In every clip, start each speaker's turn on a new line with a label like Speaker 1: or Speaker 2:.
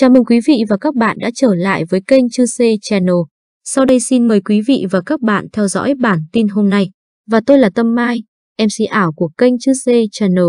Speaker 1: Chào mừng quý vị và các bạn đã trở lại với kênh Chư C Channel. Sau đây xin mời quý vị và các bạn theo dõi bản tin hôm nay. Và tôi là Tâm Mai, MC ảo của kênh Chư C Channel.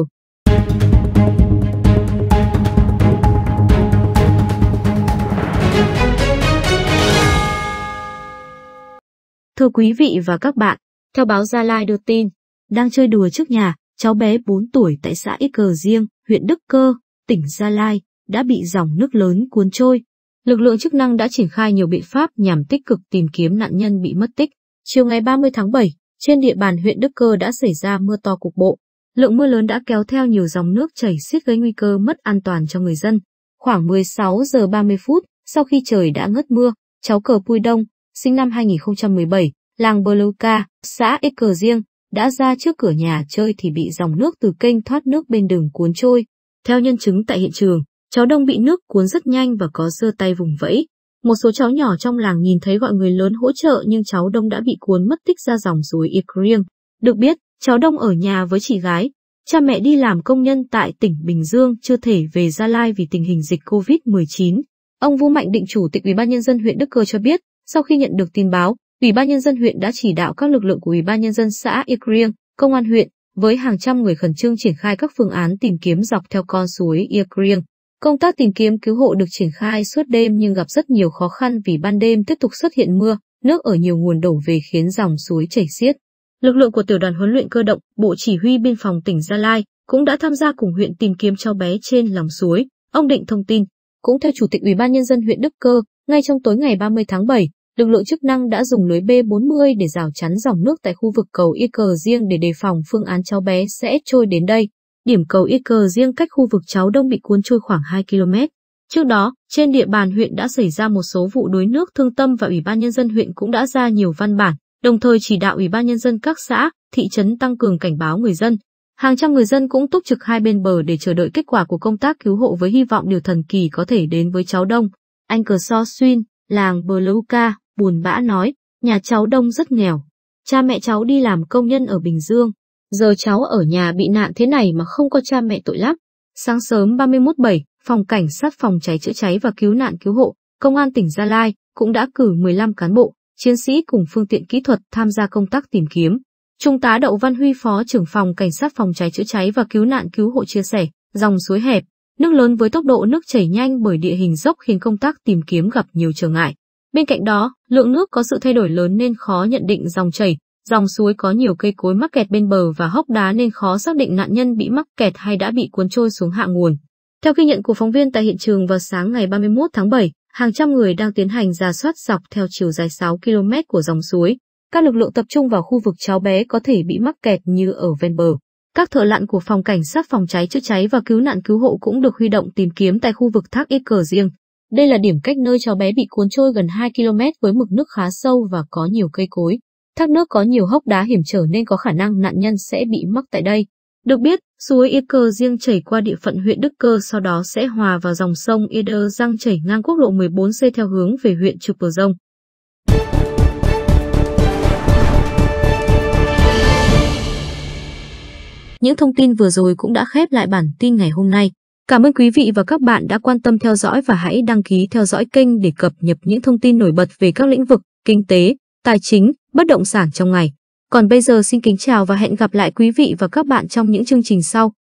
Speaker 1: Thưa quý vị và các bạn, theo báo Gia Lai đưa tin, đang chơi đùa trước nhà, cháu bé 4 tuổi tại xã Ít Cờ Riêng, huyện Đức Cơ, tỉnh Gia Lai, đã bị dòng nước lớn cuốn trôi. Lực lượng chức năng đã triển khai nhiều biện pháp nhằm tích cực tìm kiếm nạn nhân bị mất tích. Chiều ngày 30 tháng 7, trên địa bàn huyện Đức Cơ đã xảy ra mưa to cục bộ. Lượng mưa lớn đã kéo theo nhiều dòng nước chảy xiết gây nguy cơ mất an toàn cho người dân. Khoảng 16 giờ 30 phút, sau khi trời đã ngớt mưa, cháu cờ Pui Đông, sinh năm 2017, làng Bờ Lâu Ca, xã Ếch Cờ Riêng, đã ra trước cửa nhà chơi thì bị dòng nước từ kênh thoát nước bên đường cuốn trôi. Theo nhân chứng tại hiện trường, Cháu Đông bị nước cuốn rất nhanh và có giơ tay vùng vẫy. Một số cháu nhỏ trong làng nhìn thấy gọi người lớn hỗ trợ nhưng cháu Đông đã bị cuốn mất tích ra dòng suối Ikriang. Được biết, cháu Đông ở nhà với chị gái. Cha mẹ đi làm công nhân tại tỉnh Bình Dương chưa thể về Gia Lai vì tình hình dịch COVID-19. Ông Vũ Mạnh Định Chủ tịch Ủy ban nhân dân huyện Đức Cơ cho biết, sau khi nhận được tin báo, Ủy ban nhân dân huyện đã chỉ đạo các lực lượng của Ủy ban nhân dân xã Ikriang, công an huyện với hàng trăm người khẩn trương triển khai các phương án tìm kiếm dọc theo con suối Ikriang. Công tác tìm kiếm cứu hộ được triển khai suốt đêm nhưng gặp rất nhiều khó khăn vì ban đêm tiếp tục xuất hiện mưa, nước ở nhiều nguồn đổ về khiến dòng suối chảy xiết. Lực lượng của tiểu đoàn huấn luyện cơ động, Bộ Chỉ huy Biên phòng tỉnh Gia Lai cũng đã tham gia cùng huyện tìm kiếm cháu bé trên lòng suối. Ông Định thông tin, cũng theo Chủ tịch Ủy ban Nhân dân huyện Đức Cơ, ngay trong tối ngày 30 tháng 7, lực lượng chức năng đã dùng lưới B40 để rào chắn dòng nước tại khu vực cầu Y Cờ riêng để đề phòng phương án cháu bé sẽ trôi đến đây điểm cầu Yết Cơ riêng cách khu vực cháu Đông bị cuốn trôi khoảng 2 km. Trước đó, trên địa bàn huyện đã xảy ra một số vụ đuối nước thương tâm và Ủy ban Nhân dân huyện cũng đã ra nhiều văn bản, đồng thời chỉ đạo Ủy ban Nhân dân các xã, thị trấn tăng cường cảnh báo người dân. Hàng trăm người dân cũng túc trực hai bên bờ để chờ đợi kết quả của công tác cứu hộ với hy vọng điều thần kỳ có thể đến với cháu Đông. Anh Cờ So Xuyên, làng Bờ Lâu Ca, buồn bã nói, nhà cháu Đông rất nghèo. Cha mẹ cháu đi làm công nhân ở Bình Dương, Giờ cháu ở nhà bị nạn thế này mà không có cha mẹ tội lắm. Sáng sớm 31-7, Phòng Cảnh sát Phòng Cháy Chữa Cháy và Cứu nạn Cứu hộ, Công an tỉnh Gia Lai cũng đã cử 15 cán bộ, chiến sĩ cùng phương tiện kỹ thuật tham gia công tác tìm kiếm. Trung tá Đậu Văn Huy Phó trưởng phòng Cảnh sát Phòng Cháy Chữa Cháy và Cứu nạn Cứu hộ chia sẻ, dòng suối hẹp, nước lớn với tốc độ nước chảy nhanh bởi địa hình dốc khiến công tác tìm kiếm gặp nhiều trở ngại. Bên cạnh đó, lượng nước có sự thay đổi lớn nên khó nhận định dòng chảy, Dòng suối có nhiều cây cối mắc kẹt bên bờ và hốc đá nên khó xác định nạn nhân bị mắc kẹt hay đã bị cuốn trôi xuống hạ nguồn. Theo ghi nhận của phóng viên tại hiện trường vào sáng ngày 31 tháng 7, hàng trăm người đang tiến hành ra soát dọc theo chiều dài 6 km của dòng suối. Các lực lượng tập trung vào khu vực cháu bé có thể bị mắc kẹt như ở ven bờ. Các thợ lặn của phòng cảnh sát phòng cháy chữa cháy và cứu nạn cứu hộ cũng được huy động tìm kiếm tại khu vực thác Ít Cờ riêng. Đây là điểm cách nơi cháu bé bị cuốn trôi gần 2 km với mực nước khá sâu và có nhiều cây cối. Thác nước có nhiều hốc đá hiểm trở nên có khả năng nạn nhân sẽ bị mắc tại đây. Được biết, suối Ia Cơ riêng chảy qua địa phận huyện Đức Cơ sau đó sẽ hòa vào dòng sông Ia Đơ Giang chảy ngang quốc lộ 14C theo hướng về huyện Trực Bờ Rông. Những thông tin vừa rồi cũng đã khép lại bản tin ngày hôm nay. Cảm ơn quý vị và các bạn đã quan tâm theo dõi và hãy đăng ký theo dõi kênh để cập nhật những thông tin nổi bật về các lĩnh vực kinh tế, tài chính, bất động sản trong ngày. Còn bây giờ xin kính chào và hẹn gặp lại quý vị và các bạn trong những chương trình sau.